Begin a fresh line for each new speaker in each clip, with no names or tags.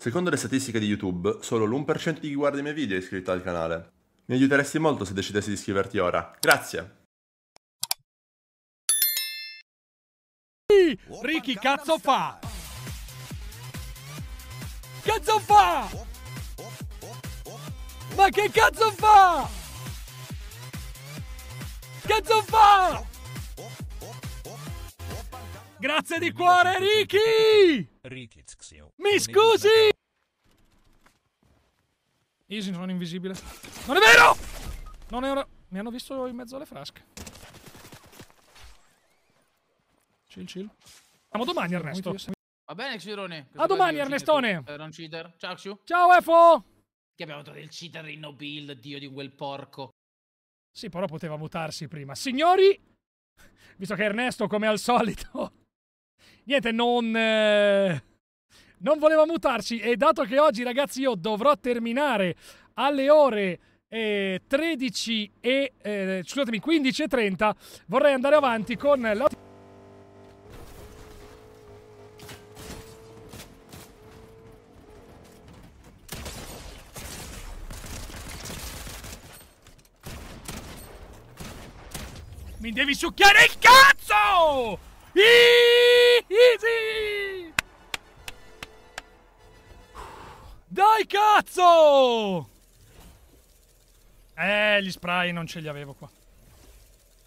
Secondo le statistiche di YouTube, solo l'1% di chi guarda i miei video è iscritto al canale. Mi aiuteresti molto se decidessi di iscriverti ora. Grazie! Ricky cazzo fa! Cazzo fa! Ma che cazzo fa? Cazzo fa! Grazie di cuore Ricky! Mi scusi! Easy, sono invisibile. Non è vero! Non è ora... Mi hanno visto in mezzo alle frasche. Chill, chill. Siamo domani, Ernesto. Va bene, Xirone. A domani, Ernestone. Eh, non cheater. Ciao, Xu. Ciao, Efo. Che abbiamo trovato il cheater in no build, dio di quel porco. Sì, però poteva mutarsi prima. Signori, visto che Ernesto, come al solito, niente, non... Eh, non volevo mutarci e dato che oggi ragazzi io dovrò terminare alle ore eh, 13 e... Eh, scusatemi, 15.30 vorrei andare avanti con la... Mi devi succhiare il cazzo! Iii! Easy! Dai cazzo! Eh, gli spray non ce li avevo qua.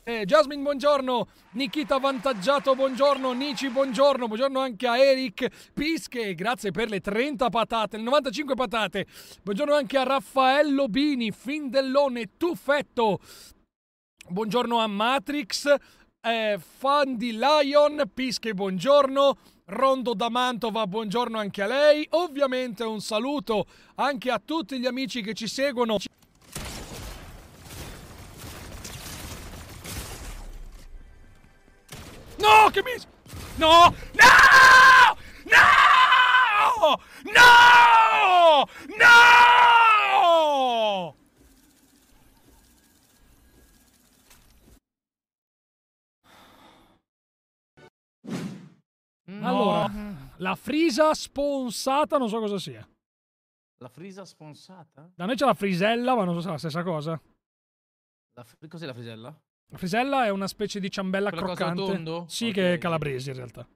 Eh, Jasmine, buongiorno. Nikita Vantaggiato, buongiorno. Nici, buongiorno. Buongiorno anche a Eric Pische, grazie per le 30 patate, le 95 patate. Buongiorno anche a Raffaello Bini, Findellone, Tuffetto. Buongiorno a Matrix, eh, fan di Lion, Pische buongiorno, Rondo da Mantova buongiorno anche a lei, ovviamente un saluto anche a tutti gli amici che ci seguono. No, che mi... No! No! No! No! No! no! La frisa sponsata, non so cosa sia. La frisa sponsata? Da noi c'è la frisella, ma non so se è la stessa cosa. La fr- cos'è la frisella? La frisella è una specie di ciambella Quella croccante. Tondo? Sì, okay. che è calabrese in realtà.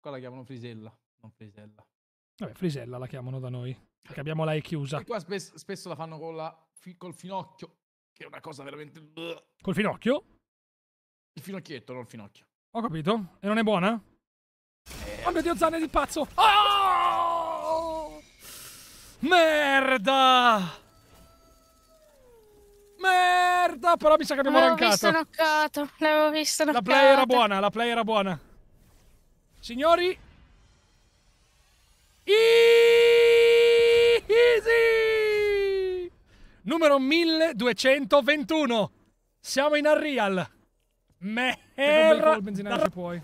Qua la chiamano frisella, non frisella. Vabbè, frisella la chiamano da noi, perché abbiamo la E chiusa. E qua spes- spesso la fanno con la fi- col finocchio, che è una cosa veramente... Col finocchio? Il finocchietto, non il finocchio. Ho capito. E non è buona? Oh mio dio, Zane di pazzo! Oh! Merda! Merda! Però mi sa che abbiamo L'avevo rancato. L'avevo visto noccato. L'avevo visto noccato. La play era buona, la play era buona. Signori... Easy! Numero 1221. Siamo in Unreal. Merda! Bel gol, benzinaro, se puoi.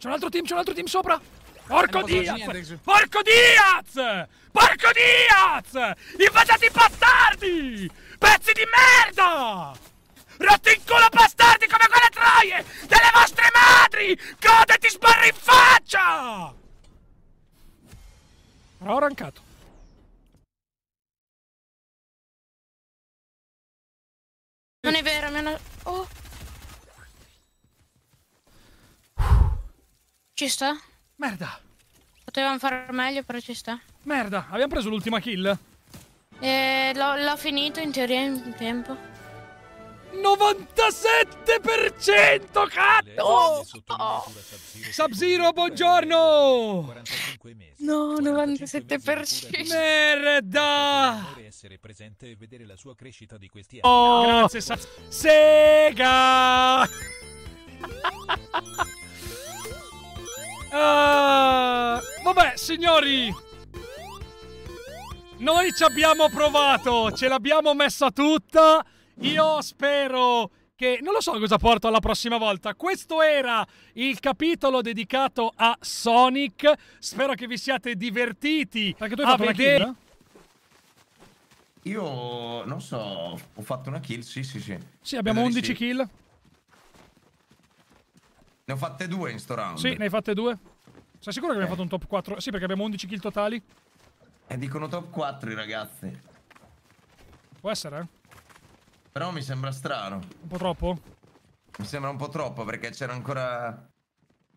C'è un altro team, c'è un altro team sopra! Porco Diaz! Porco Diaz! Porco Diaz! Invasati bastardi! Pezzi di merda! Rotti in culo bastardi come quelle troie! Delle vostre madri! Code ti sbarri in faccia! Però ho rancato. sta. Merda. Potevamo fare meglio, però ci sta. Merda, abbiamo preso l'ultima kill. Eh, l'ho finito in teoria in tempo. 97% cazzo! Oh! Sub-Zero, buongiorno! No, 97%. Merda! essere presente e vedere la sua crescita di questi anni. Oh, grazie Sega! Uh, vabbè, signori. Noi ci abbiamo provato. Ce l'abbiamo messa tutta. Io spero che non lo so cosa porto alla prossima volta. Questo era il capitolo dedicato a Sonic. Spero che vi siate divertiti. Perché tu hai fatto vedere... una kill? Io non so, ho fatto una kill, sì, sì, sì. Sì, abbiamo Credo 11 sì. kill. Ne ho fatte due in sto round. Sì, ne hai fatte due. Sei sicuro che abbiamo eh. fatto un top 4? Sì, perché abbiamo 11 kill totali. E eh, dicono top 4 i ragazzi. Può essere, eh? Però mi sembra strano. Un po' troppo? Mi sembra un po' troppo perché c'era ancora...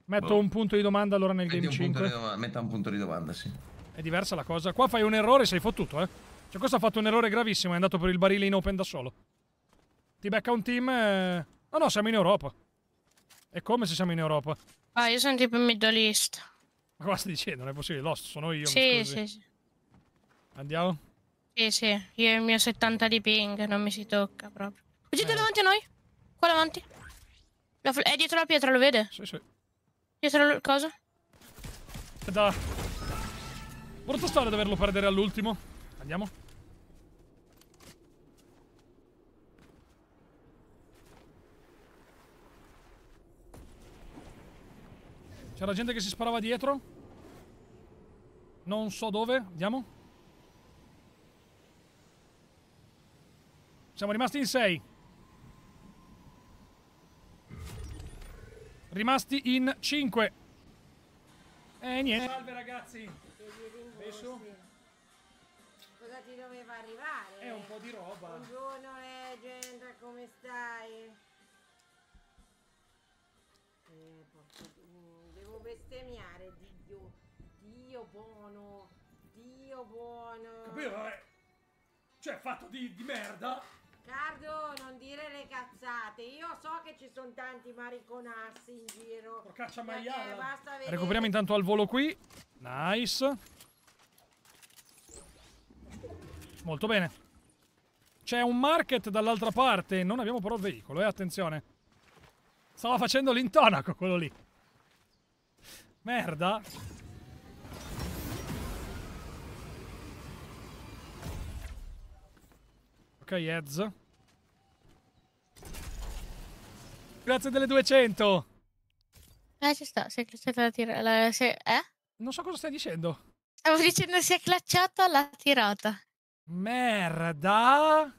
Metto boh. un punto di domanda allora nel Metti game 5. Metta un punto di domanda, sì. È diversa la cosa. Qua fai un errore e sei fottuto, eh. Cioè, questo ha fatto un errore gravissimo. È andato per il barile in open da solo. Ti becca un team... Eh... No, no, siamo in Europa. È come se siamo in Europa. Ah, io sono tipo East. Ma cosa stai dicendo? Non è possibile, Lost, sono io. Sì, sì, sì. Andiamo? Sì, sì, io e il mio 70 di ping, non mi si tocca proprio. Fuggite eh. davanti a noi. Qua davanti. è dietro la pietra, lo vede? Sì, sì. Dietro la cosa? Eh, da. Brutta storia doverlo perdere all'ultimo. Andiamo. C'era gente che si sparava dietro. Non so dove. Andiamo. Siamo rimasti in 6. Rimasti in 5. E eh, niente. Salve ragazzi. Adesso. Cosa ti doveva arrivare? È un po' di roba. Buongiorno Legend, come stai? Eh, porca bestemmiare Dio, Dio buono, Dio buono. Capito? Eh? Cioè, fatto di, di merda. Cardo, non dire le cazzate. Io so che ci sono tanti mariconassi in giro. Porcaccia maiale. Recuperiamo intanto al volo qui. Nice. Molto bene. C'è un market dall'altra parte. Non abbiamo però il veicolo, eh. Attenzione. Stava facendo l'intonaco quello lì. Merda! Ok, Edz. Grazie delle 200! Eh, ci sta, si è clacciata la tirata. Se... Eh? Non so cosa stai dicendo. Stavo dicendo si è clacciata la tirata. Merda!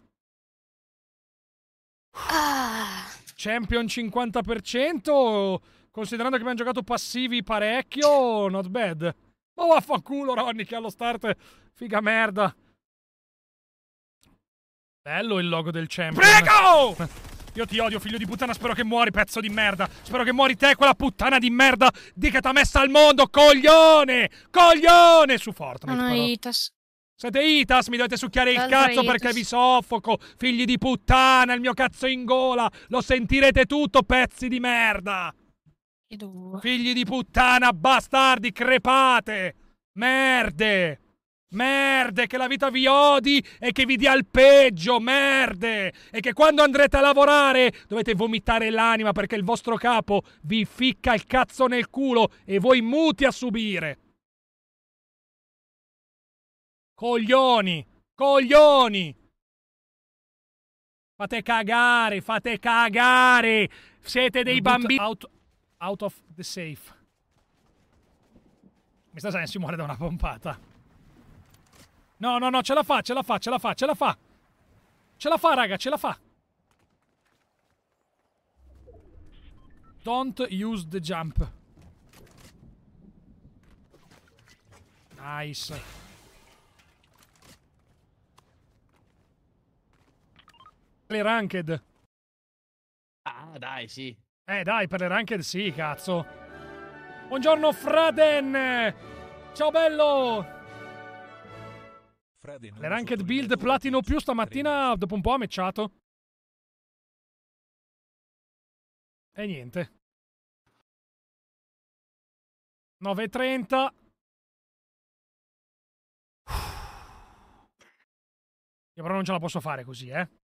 Ah. Champion 50%? considerando che abbiamo giocato passivi parecchio, not bad. Ma vaffanculo Ronny che allo start, figa merda. Bello il logo del champion. Prego! Io ti odio, figlio di puttana, spero che muori, pezzo di merda. Spero che muori te, quella puttana di merda di che t'ha messa al mondo, coglione! Coglione! Su Fortnite, Sono Itas. Siete Itas, mi dovete succhiare il cazzo perché vi soffoco, figli di puttana, il mio cazzo in gola. Lo sentirete tutto, pezzi di merda! Figli di puttana, bastardi, crepate! Merde! Merde, che la vita vi odi e che vi dia il peggio, merde! E che quando andrete a lavorare dovete vomitare l'anima perché il vostro capo vi ficca il cazzo nel culo e voi muti a subire. Coglioni! Coglioni! Fate cagare, fate cagare! Siete dei bambini. Out, out of the safe. Mi Mr. Science si muore da una pompata. No, no, no, ce la fa, ce la fa, ce la fa, ce la fa. Ce la fa, raga, ce la fa. Don't use the jump. Nice. Le ranked. Ah, dai, sì. Eh dai, per le ranked sì, cazzo. Buongiorno Fraden! Ciao bello! Fraden, Le Ranked Build Platino più stamattina dopo un po' ha matchato. E niente. 9.30. Io però non ce la posso fare così, eh.